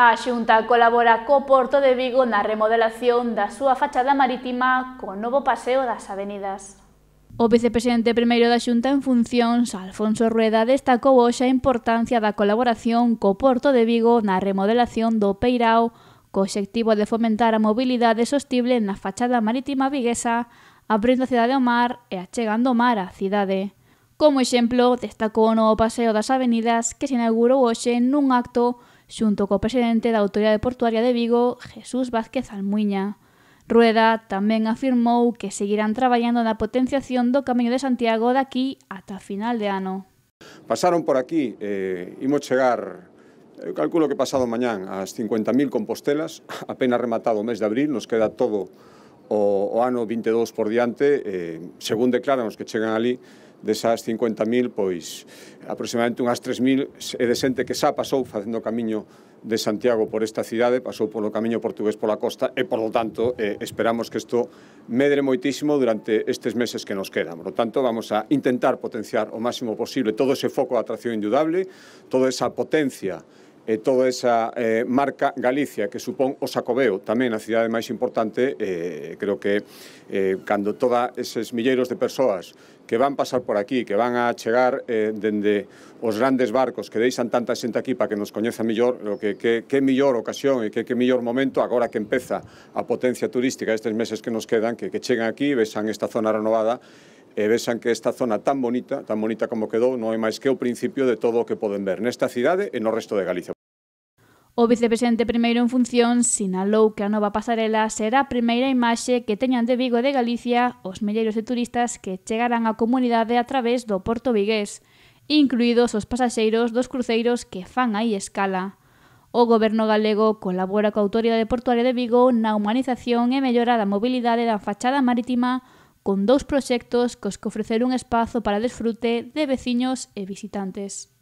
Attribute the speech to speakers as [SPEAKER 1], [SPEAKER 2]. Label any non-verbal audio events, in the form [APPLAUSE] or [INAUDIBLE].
[SPEAKER 1] A Xunta colabora co Porto de Vigo na remodelación da súa fachada marítima co novo paseo das avenidas. O vicepresidente primeiro da Xunta en funcións, Alfonso Rueda, destacou hoxe a importancia da colaboración co Porto de Vigo na remodelación do Peirao co obxectivo de fomentar a mobilidade sostible na fachada marítima viguesa, abrindo a cidade ao mar e achegando o mar á cidade. Como exemplo, destacou o novo paseo das avenidas que se inaugurou hoxe nun acto xunto co presidente da Autoridade Portuaria de Vigo, Jesús Vázquez Almuña. Rueda tamén afirmou que seguirán traballando na potenciación do Camiño de Santiago daqui ata final de ano.
[SPEAKER 2] Pasaron por aquí, eh, imo chegar Eu calculo que pasado mañán as 50.000 compostelas, [LAUGHS] apenas rematado o mes de abril, nos queda todo o, o ano 22 por diante, eh, según declaran os que chegan ali, desas 50.000, pois aproximadamente unhas 3.000 é de xente que xa pasou facendo o camiño de Santiago por esta cidade, pasou polo camiño portugués pola costa e, por lo tanto, eh, esperamos que isto medre moitísimo durante estes meses que nos quedan. Por lo tanto, vamos a intentar potenciar o máximo posible todo ese foco de atracción indudable, toda esa potencia eh, toda esa eh, marca Galicia que supón o Sacobeo, tamén a cidade máis importante, eh, creo que eh, cando todas eses milleiros de persoas que van pasar por aquí, que van a chegar eh, dende os grandes barcos que deixan tanta xente aquí para que nos coñeza millor, lo que, que, que millor ocasión e que, que millor momento agora que empeza a potencia turística estes meses que nos quedan, que, que chegan aquí, vexan esta zona renovada, e vexan que esta zona tan bonita, tan bonita como quedou, non é máis que o principio de todo o que poden ver nesta cidade e no resto de Galicia.
[SPEAKER 1] O vicepresidente primeiro en función sinalou que a nova pasarela será a primeira imaxe que teñan de Vigo de Galicia os milleiros de turistas que chegarán á comunidade a través do Porto Vigués, incluídos os pasaxeiros dos cruceiros que fan aí escala. O goberno galego colabora coa Autoridade Portuaria de Vigo na humanización e mellora da mobilidade da fachada marítima con dous proxectos cos que ofrecer un espazo para desfrute de veciños e visitantes.